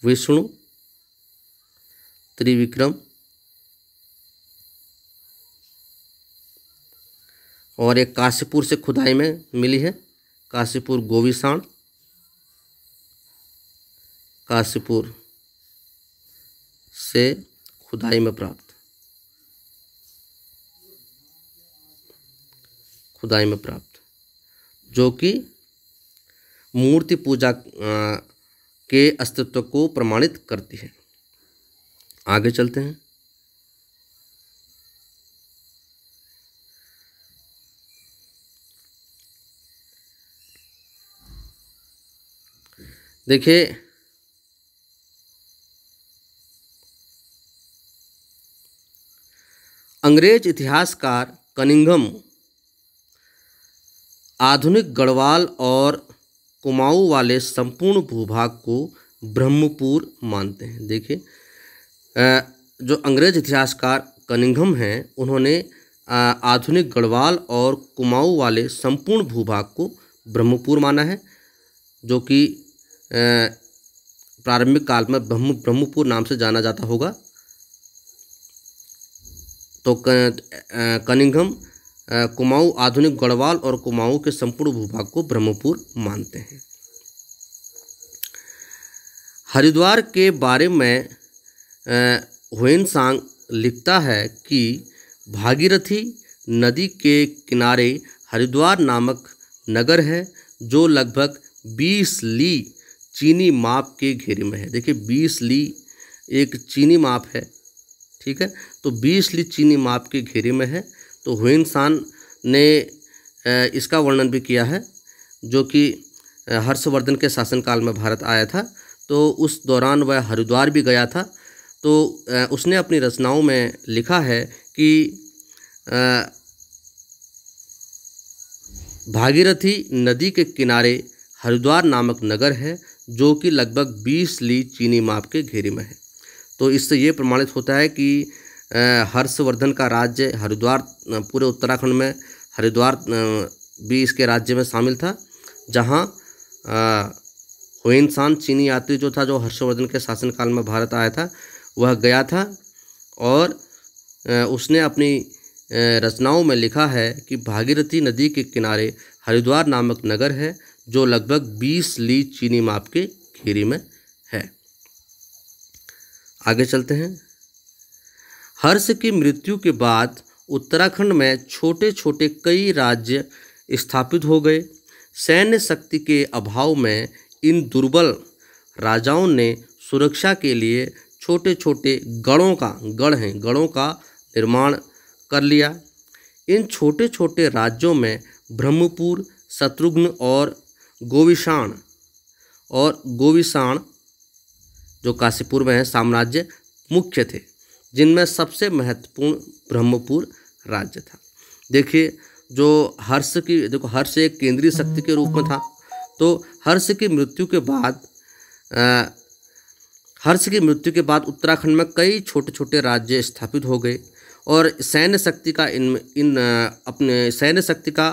विष्णु त्रिविक्रम और एक काशीपुर से खुदाई में मिली है काशीपुर गोविसाण काशीपुर से खुदाई में प्राप्त खुदाई में प्राप्त जो कि मूर्ति पूजा के अस्तित्व को प्रमाणित करती है आगे चलते हैं देखिए अंग्रेज इतिहासकार कनिंगम आधुनिक गढ़वाल और कुमाऊ वाले संपूर्ण भूभाग को ब्रह्मपुर मानते हैं देखिए जो अंग्रेज इतिहासकार कनिंगम हैं उन्होंने आधुनिक गढ़वाल और कुमाऊ वाले संपूर्ण भूभाग को ब्रह्मपुर माना है जो कि प्रारंभिक काल में ब्रह्म ब्रह्मपुर नाम से जाना जाता होगा तो कनिंगम कुमाऊँ आधुनिक गढ़वाल और कुमाऊँ के संपूर्ण भूभाग को ब्रह्मपुर मानते हैं हरिद्वार के बारे में हुन सांग लिखता है कि भागीरथी नदी के किनारे हरिद्वार नामक नगर है जो लगभग 20 ली चीनी माप के घेरे में है देखिए 20 ली एक चीनी माप है ठीक है तो बीस ली चीनी माप के घेरे में है तो हुन शान ने इसका वर्णन भी किया है जो कि हर्षवर्धन के शासनकाल में भारत आया था तो उस दौरान वह हरिद्वार भी गया था तो उसने अपनी रचनाओं में लिखा है कि भागीरथी नदी के किनारे हरिद्वार नामक नगर है जो कि लगभग 20 ली चीनी माप के घेरे में है तो इससे ये प्रमाणित होता है कि हर्षवर्धन का राज्य हरिद्वार पूरे उत्तराखंड में हरिद्वार भी इसके राज्य में शामिल था जहाँ हुइनसान चीनी यात्री जो था जो हर्षवर्धन के शासनकाल में भारत आया था वह गया था और उसने अपनी रचनाओं में लिखा है कि भागीरथी नदी के किनारे हरिद्वार नामक नगर है जो लगभग 20 ली चीनी माप के घेरी में आगे चलते हैं हर्ष की मृत्यु के बाद उत्तराखंड में छोटे छोटे कई राज्य स्थापित हो गए सैन्य शक्ति के अभाव में इन दुर्बल राजाओं ने सुरक्षा के लिए छोटे छोटे गढ़ों का गढ़ हैं गढ़ों का निर्माण कर लिया इन छोटे छोटे राज्यों में ब्रह्मपुर शत्रुघ्न और गोविषाण और गोविषाण जो काशीपुर में है साम्राज्य मुख्य थे जिनमें सबसे महत्वपूर्ण ब्रह्मपुर राज्य था देखिए जो हर्ष की देखो हर्ष एक केंद्रीय शक्ति के रूप में था तो हर्ष की मृत्यु के बाद आ, हर्ष की मृत्यु के बाद उत्तराखंड में कई छोटे छोटे राज्य स्थापित हो गए और सैन्य शक्ति का इन इन अपने सैन्य शक्ति का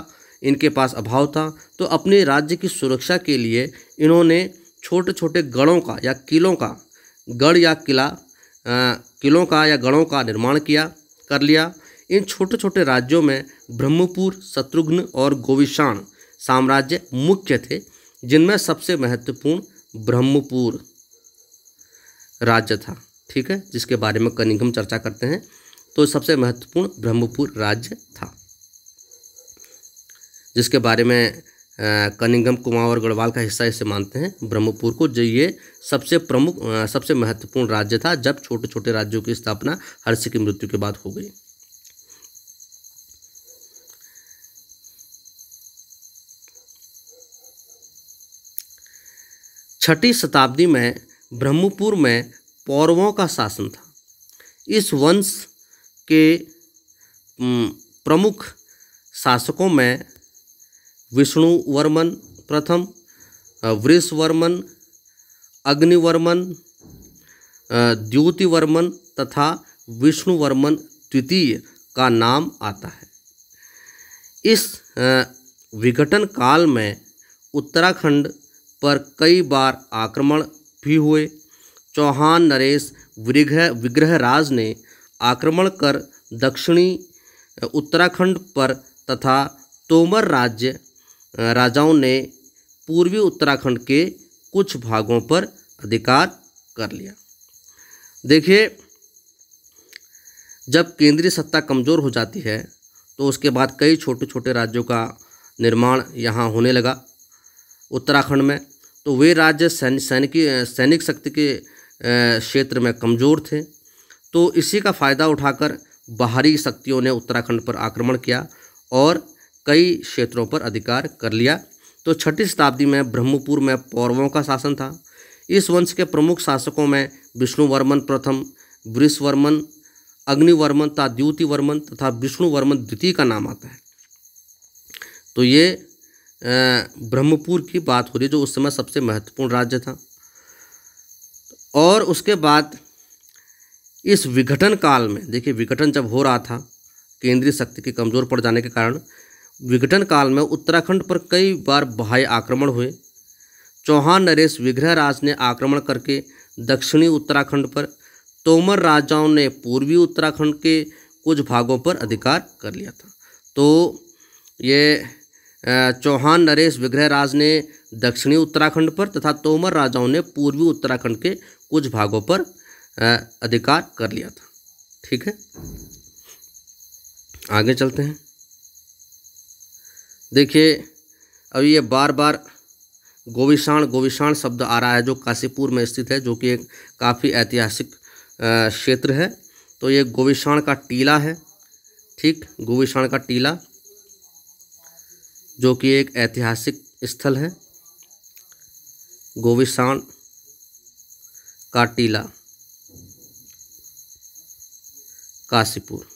इनके पास अभाव था तो अपने राज्य की सुरक्षा के लिए इन्होंने छोटे छोटे गढ़ों का या किलों का गढ़ या किला किलों का या गढ़ों का निर्माण किया कर लिया इन छोटे छोटे राज्यों में ब्रह्मपुर शत्रुघ्न और गोविषाण साम्राज्य मुख्य थे जिनमें सबसे महत्वपूर्ण ब्रह्मपुर राज्य था ठीक है जिसके बारे में कनिक हम चर्चा करते हैं तो सबसे महत्वपूर्ण ब्रह्मपुर राज्य था जिसके बारे में कनिंगम कुमाऊँ और गढ़वाल का हिस्सा इसे मानते हैं ब्रह्मपुर को जो ये सबसे प्रमुख सबसे महत्वपूर्ण राज्य था जब छोटे छोटे राज्यों की स्थापना हर्ष की मृत्यु के बाद हो गई छठी शताब्दी में ब्रह्मपुर में पौरवों का शासन था इस वंश के प्रमुख शासकों में विष्णु वर्मन प्रथम वृषवर्मन अग्निवर्मन द्योतिवर्मन तथा विष्णुवर्मन द्वितीय का नाम आता है इस विघटन काल में उत्तराखंड पर कई बार आक्रमण भी हुए चौहान नरेश विग्रह विग्रहराज ने आक्रमण कर दक्षिणी उत्तराखंड पर तथा तोमर राज्य राजाओं ने पूर्वी उत्तराखंड के कुछ भागों पर अधिकार कर लिया देखिए जब केंद्रीय सत्ता कमज़ोर हो जाती है तो उसके बाद कई छोटे छोटे राज्यों का निर्माण यहाँ होने लगा उत्तराखंड में तो वे राज्य सैनिक सैनिकी सैनिक शक्ति के क्षेत्र में कमज़ोर थे तो इसी का फ़ायदा उठाकर बाहरी शक्तियों ने उत्तराखंड पर आक्रमण किया और कई क्षेत्रों पर अधिकार कर लिया तो छठी शताब्दी में ब्रह्मपुर में पौरवों का शासन था इस वंश के प्रमुख शासकों में विष्णुवर्मन प्रथम वृषवर्मन अग्निवर्मन तथा द्युतिवर्मन तथा विष्णुवर्मन द्वितीय का नाम आता है तो ये ब्रह्मपुर की बात हो रही है जो उस समय सबसे महत्वपूर्ण राज्य था और उसके बाद इस विघटन काल में देखिए विघटन जब हो रहा था केंद्रीय शक्ति के कमज़ोर पड़ जाने के कारण विघटन काल में उत्तराखंड पर कई बार बाह्य आक्रमण हुए चौहान नरेश विग्रहराज ने आक्रमण करके दक्षिणी उत्तराखंड पर तोमर राजाओं ने पूर्वी उत्तराखंड के कुछ भागों पर अधिकार कर लिया था तो ये चौहान नरेश विग्रहराज ने दक्षिणी उत्तराखंड पर तथा तोमर राजाओं ने पूर्वी उत्तराखंड के कुछ भागों पर अधिकार कर लिया था ठीक है आगे चलते हैं देखिए अब ये बार बार गोविषाण गोविषाण शब्द आ रहा है जो काशीपुर में स्थित है जो कि एक काफ़ी ऐतिहासिक क्षेत्र है तो ये गोविषाण का टीला है ठीक गोविषाण का टीला जो कि एक ऐतिहासिक स्थल है गोविषाण का टीला काशीपुर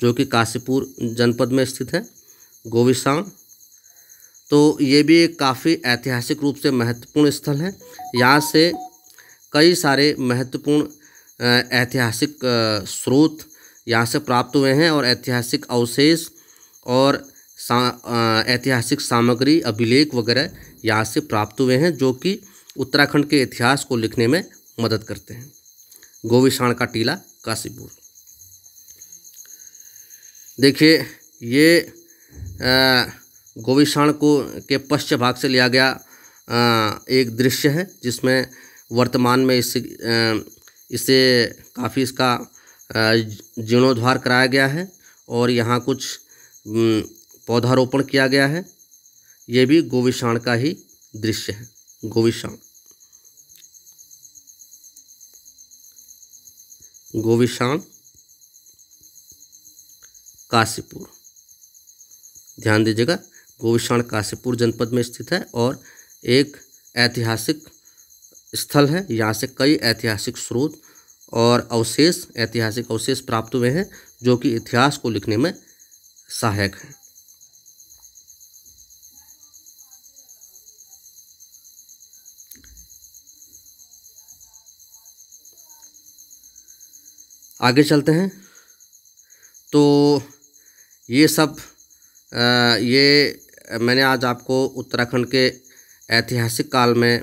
जो कि काशीपुर जनपद में स्थित है गोविसांग तो ये भी एक काफ़ी ऐतिहासिक रूप से महत्वपूर्ण स्थल है यहाँ से कई सारे महत्वपूर्ण ऐतिहासिक स्रोत यहाँ से प्राप्त हुए हैं और ऐतिहासिक अवशेष और सा, ऐतिहासिक सामग्री अभिलेख वगैरह यहाँ से प्राप्त हुए हैं जो कि उत्तराखंड के इतिहास को लिखने में मदद करते हैं गोविषाण का टीला काशीपुर देखिए ये गोविषाण को के पश्चिम भाग से लिया गया एक दृश्य है जिसमें वर्तमान में इस इसे काफ़ी इसका जीर्णोद्वार कराया गया है और यहाँ कुछ पौधारोपण किया गया है ये भी गोविषाण का ही दृश्य है गोविषाण गोविषाण काशीपुर ध्यान दीजिएगा गोविषाण काशीपुर जनपद में स्थित है और एक ऐतिहासिक स्थल है यहाँ से कई ऐतिहासिक स्रोत और अवशेष ऐतिहासिक अवशेष प्राप्त हुए हैं जो कि इतिहास को लिखने में सहायक हैं आगे चलते हैं तो ये सब ये मैंने आज आपको उत्तराखंड के ऐतिहासिक काल में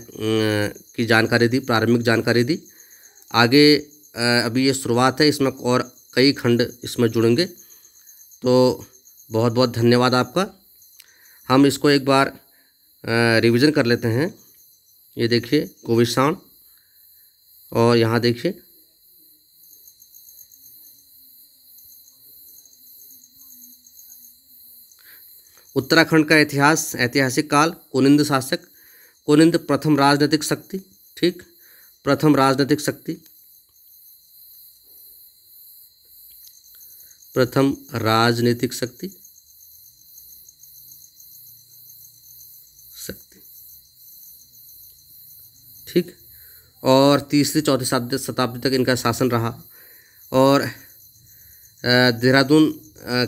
की जानकारी दी प्रारंभिक जानकारी दी आगे अभी ये शुरुआत है इसमें और कई खंड इसमें जुड़ेंगे तो बहुत बहुत धन्यवाद आपका हम इसको एक बार रिवीजन कर लेते हैं ये देखिए कोविशाण और यहाँ देखिए उत्तराखंड का इतिहास ऐतिहासिक काल कोनिंद शासक कुनिंद प्रथम राजनीतिक शक्ति ठीक प्रथम राजनीतिक शक्ति प्रथम राजनीतिक शक्ति शक्ति ठीक और तीसरी चौथी शताब्दी तक इनका शासन रहा और देहरादून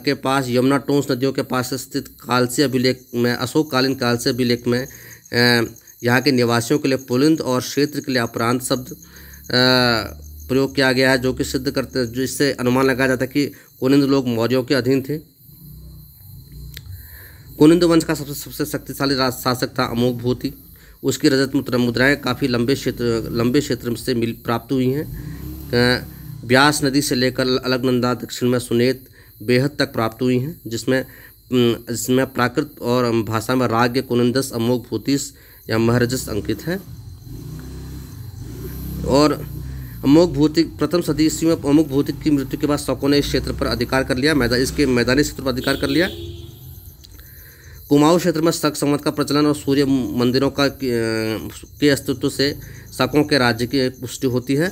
के पास यमुना टोंस नदियों के पास स्थित कालसी अभिलेख में अशोककालीन कालसी अभिलेख में यहाँ के निवासियों के लिए पुलिंद और क्षेत्र के लिए अपरांत शब्द प्रयोग किया गया है जो कि सिद्ध करते जो इससे अनुमान लगाया जाता है कि कुनिंद लोग मौर्यों के अधीन थे कुनिंद वंश का सबसे सबसे शक्तिशाली शासक था अमोघ भूति उसकी रजत मुद्रा मुद्राएँ काफ़ी लंबे क्षेत्र लंबे क्षेत्र से मिल प्राप्त हुई हैं ब्यास नदी से लेकर अलगनंदा दक्षिण में सुनेत बेहद तक प्राप्त हुई हैं जिसमें जिसमें प्राकृत और भाषा में राग कुनंदस अमोघ भूतिस या महरजस अंकित हैं और अमोघ भौतिक प्रथम सदी ईस्वी में अमोघ भौतिक की मृत्यु के बाद शकों ने इस क्षेत्र पर अधिकार कर लिया मैदान इसके मैदानी क्षेत्र पर अधिकार कर लिया कुमाऊं क्षेत्र में शक संवत का प्रचलन और सूर्य मंदिरों का के अस्तित्व से शकों के राज्य की पुष्टि होती है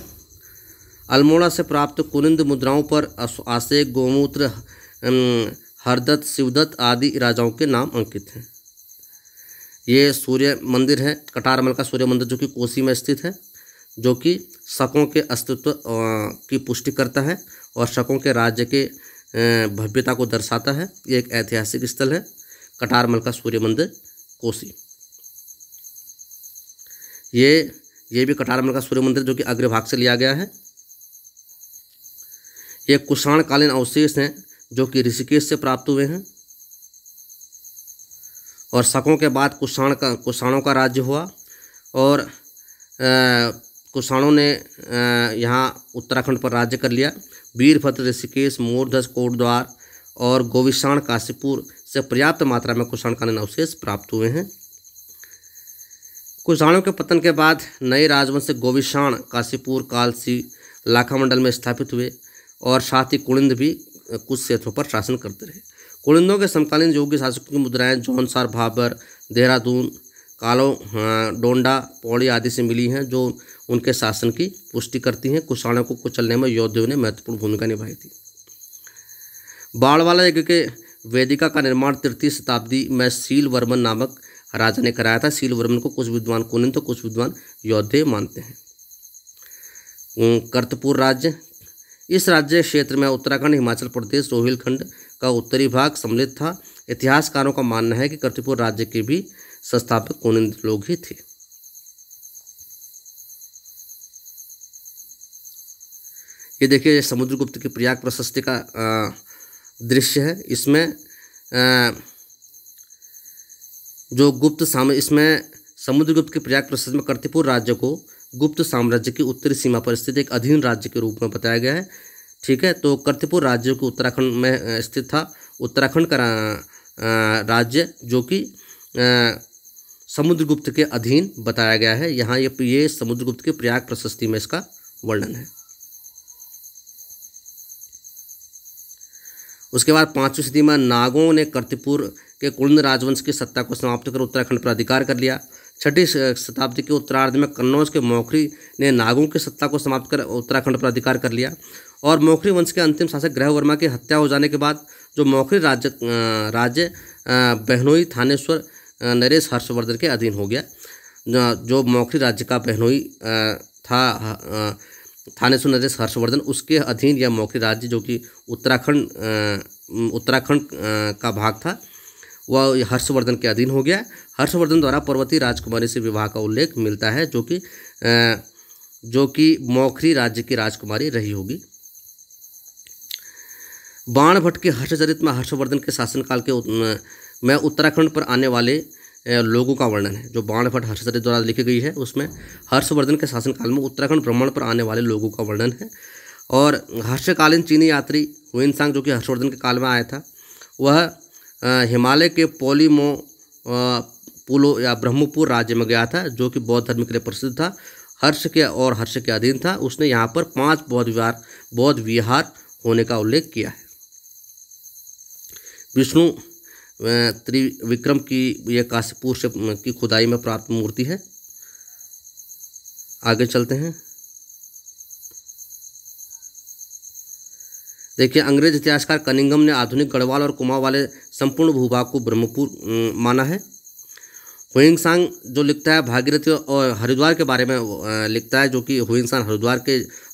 अल्मोड़ा से प्राप्त कुनिंद मुद्राओं पर आशे गोमूत्र हरदत्त शिवदत्त आदि राजाओं के नाम अंकित हैं ये सूर्य मंदिर है कटारमल का सूर्य मंदिर जो कि कोसी में स्थित है जो कि शकों के अस्तित्व की पुष्टि करता है और शकों के राज्य के भव्यता को दर्शाता है ये एक ऐतिहासिक स्थल है कटारमल का सूर्य मंदिर कोसी ये ये भी कटारमल का सूर्य मंदिर जो कि अग्रभाग से लिया गया है ये कुषाणकालीन अवशेष हैं जो कि ऋषिकेश से प्राप्त हुए हैं और शकों के बाद कुषाण का कुषाणों का राज्य हुआ और कुषाणों ने यहाँ उत्तराखंड पर राज्य कर लिया वीरभद्र ऋषिकेश मोरधस कोटद्वार और गोविषाण काशीपुर से पर्याप्त मात्रा में कुषाणकालीन अवशेष प्राप्त हुए हैं कुषाणों के पतन के बाद नए राजवंश गोविषाण काशीपुर कालसी लाखामंडल में स्थापित हुए और साथ ही कुलिंद भी कुछ क्षेत्रों पर शासन करते रहे कुणिंदों के समकालीन योग्य शासकों की मुद्राएं जौनसार भाबर देहरादून कालो डोंडा पौड़ी आदि से मिली हैं जो उनके शासन की पुष्टि करती हैं कुशाणों को कुचलने में योद्धियों ने महत्वपूर्ण भूमिका निभाई थी बाड़वाला यज्ञ के वेदिका का निर्माण तृतीय शताब्दी में सील वर्मन नामक राजा ने कराया था सील वर्मन को कुछ विद्वान कुनिंद तो कुछ विद्वान योद्धे मानते हैं कर्तपुर राज्य इस राज्य क्षेत्र में उत्तराखंड हिमाचल प्रदेश रोहिलखंड का उत्तरी भाग सम्मिलित था इतिहासकारों का मानना है कि कर्तिपुर राज्य के भी संस्थापक कोनिंद लोग ही थे ये देखिए समुद्रगुप्त की प्रयाग प्रशस्ति का दृश्य है इसमें जो गुप्त साम इसमें समुद्रगुप्त की प्रयाग प्रशस्ति में कर्तिपुर राज्य को गुप्त साम्राज्य की उत्तरी सीमा पर स्थित एक अधीन राज्य के रूप में बताया गया है ठीक है तो कर्तपुर राज्य को उत्तराखंड में स्थित था उत्तराखंड का राज्य जो कि समुद्रगुप्त के अधीन बताया गया है यहाँ ये ये समुद्रगुप्त के प्रयाग प्रशस्ति में इसका वर्णन है उसके बाद पांचवी सदी में नागों ने कर्तिपुर के कुंड राजवंश की सत्ता को समाप्त कर उत्तराखंड पर अधिकार कर लिया छठी शताब्दी के उत्तरार्ध में कन्नौज के मौखरी ने नागों की सत्ता को समाप्त कर उत्तराखंड पर अधिकार कर लिया और मौखरी वंश के अंतिम शासक ग्रह वर्मा की हत्या हो जाने के बाद जो मौखरी राज्य राज्य बहनोई थानेश्वर नरेश हर्षवर्धन के अधीन हो गया जो मौखरी राज्य का बहनोई था थानेश्वर नरेश हर्षवर्धन उसके अधीन यह मौखरी राज्य जो कि उत्तराखंड उत्तराखंड का भाग था वह हर्षवर्धन के अधीन हो गया हर्षवर्धन द्वारा पर्वती राजकुमारी से विवाह का उल्लेख मिलता है जो कि जो कि मौखरी राज्य की राजकुमारी रही होगी बाण भट्ट के हर्षचरित में हर्षवर्धन के शासनकाल के में उत्तराखंड पर आने वाले लोगों का वर्णन है जो बाण भट्ट हर्षचरित द्वारा लिखी गई है उसमें हर्षवर्धन के शासनकाल में उत्तराखंड भ्रमण पर आने वाले लोगों का वर्णन है और हर्षकालीन चीनी यात्री हुइनसांग जो कि हर्षवर्धन के काल में आया था वह हिमालय के पोलीमो पुलो या ब्रह्मपुर राज्य में गया था जो कि बौद्ध धर्म के लिए प्रसिद्ध था हर्ष के और हर्ष के अधीन था उसने यहाँ पर पांच बौद्ध विहार बौद्ध विहार होने का उल्लेख किया है विष्णु त्रिविक्रम की यह काशीपुर से की खुदाई में प्राप्त मूर्ति है आगे चलते हैं देखिए अंग्रेज इतिहासकार कनिंगम ने आधुनिक गढ़वाल और कुमा वाले संपूर्ण भूभाग को ब्रह्मपुर माना है हुइंगसांग जो लिखता है भागीरथ और हरिद्वार के बारे में लिखता है जो कि हुइंगसांग हरिद्वार के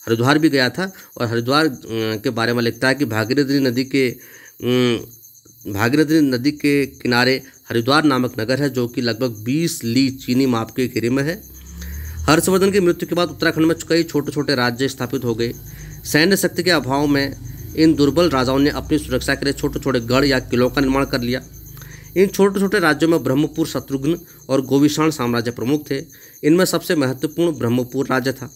हरिद्वार भी गया था और हरिद्वार के बारे में लिखता है कि भागीरथी नदी के भागीरथी नदी के किनारे हरिद्वार नामक नगर है जो कि लगभग 20 ली चीनी माप के घेरे में है हर्षवर्धन की मृत्यु के बाद उत्तराखंड में कई छोटे छोटे राज्य स्थापित हो गए सैन्य शक्ति के अभाव में इन दुर्बल राजाओं ने अपनी सुरक्षा के लिए छोटे छोटे गढ़ या किलों का निर्माण कर लिया इन छोटे छोटे राज्यों में ब्रह्मपुर शत्रुघ्न और गोविषाण साम्राज्य प्रमुख थे इनमें सबसे महत्वपूर्ण ब्रह्मपुर राज्य था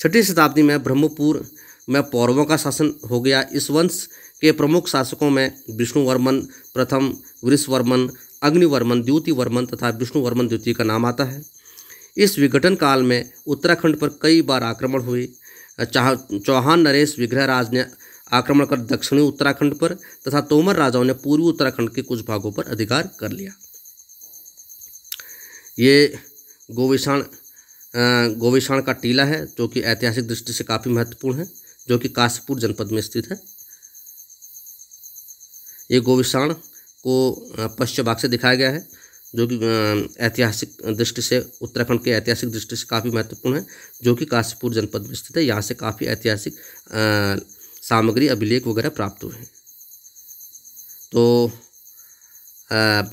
छठी शताब्दी में ब्रह्मपुर में पौरवों का शासन हो गया इस वंश के प्रमुख शासकों में विष्णुवर्मन प्रथम वृषवर्मन अग्निवर्मन द्युतिवर्मन तथा विष्णुवर्मन द्वितीय का नाम आता है इस विघटन काल में उत्तराखंड पर कई बार आक्रमण हुए चौहान नरेश विग्रहराज ने आक्रमण कर दक्षिणी उत्तराखंड पर तथा तोमर राजाओं ने पूर्वी उत्तराखंड के कुछ भागों पर अधिकार कर लिया ये गोविषाण गोविषाण का टीला है जो कि ऐतिहासिक दृष्टि से काफ़ी महत्वपूर्ण है जो कि काशीपुर जनपद में स्थित है ये गोविषाण को पश्चिम भाग से दिखाया गया है जो कि ऐतिहासिक दृष्टि से उत्तराखंड के ऐतिहासिक दृष्टि से काफ़ी महत्वपूर्ण है जो कि काशीपुर जनपद में स्थित है यहाँ से काफ़ी ऐतिहासिक सामग्री अभिलेख वगैरह प्राप्त हुए हैं तो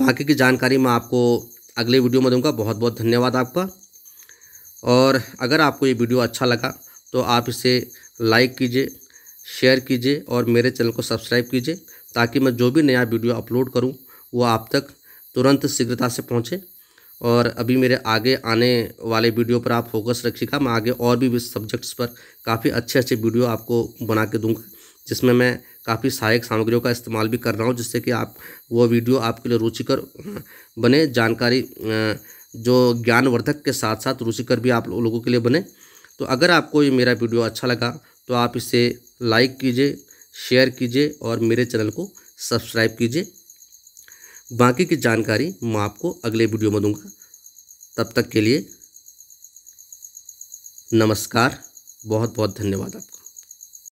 बाकी की जानकारी मैं आपको अगले वीडियो में दूंगा बहुत बहुत धन्यवाद आपका और अगर आपको ये वीडियो अच्छा लगा तो आप इसे लाइक कीजिए शेयर कीजिए और मेरे चैनल को सब्सक्राइब कीजिए ताकि मैं जो भी नया वीडियो अपलोड करूं वो आप तक तुरंत शीघ्रता से पहुंचे और अभी मेरे आगे आने वाले वीडियो पर आप फोकस रखिएगा मैं आगे और भी सब्जेक्ट्स पर काफ़ी अच्छे अच्छे वीडियो आपको बना के दूँगा जिसमें मैं काफ़ी सहायक सामग्रियों का इस्तेमाल भी कर रहा हूँ जिससे कि आप वो वीडियो आपके लिए रुचिकर बने जानकारी जो ज्ञानवर्धक के साथ साथ रुचिकर भी आप लोगों के लिए बने तो अगर आपको ये मेरा वीडियो अच्छा लगा तो आप इसे लाइक कीजिए शेयर कीजिए और मेरे चैनल को सब्सक्राइब कीजिए बाकी की जानकारी मैं आपको अगले वीडियो में दूंगा तब तक के लिए नमस्कार बहुत बहुत धन्यवाद आपको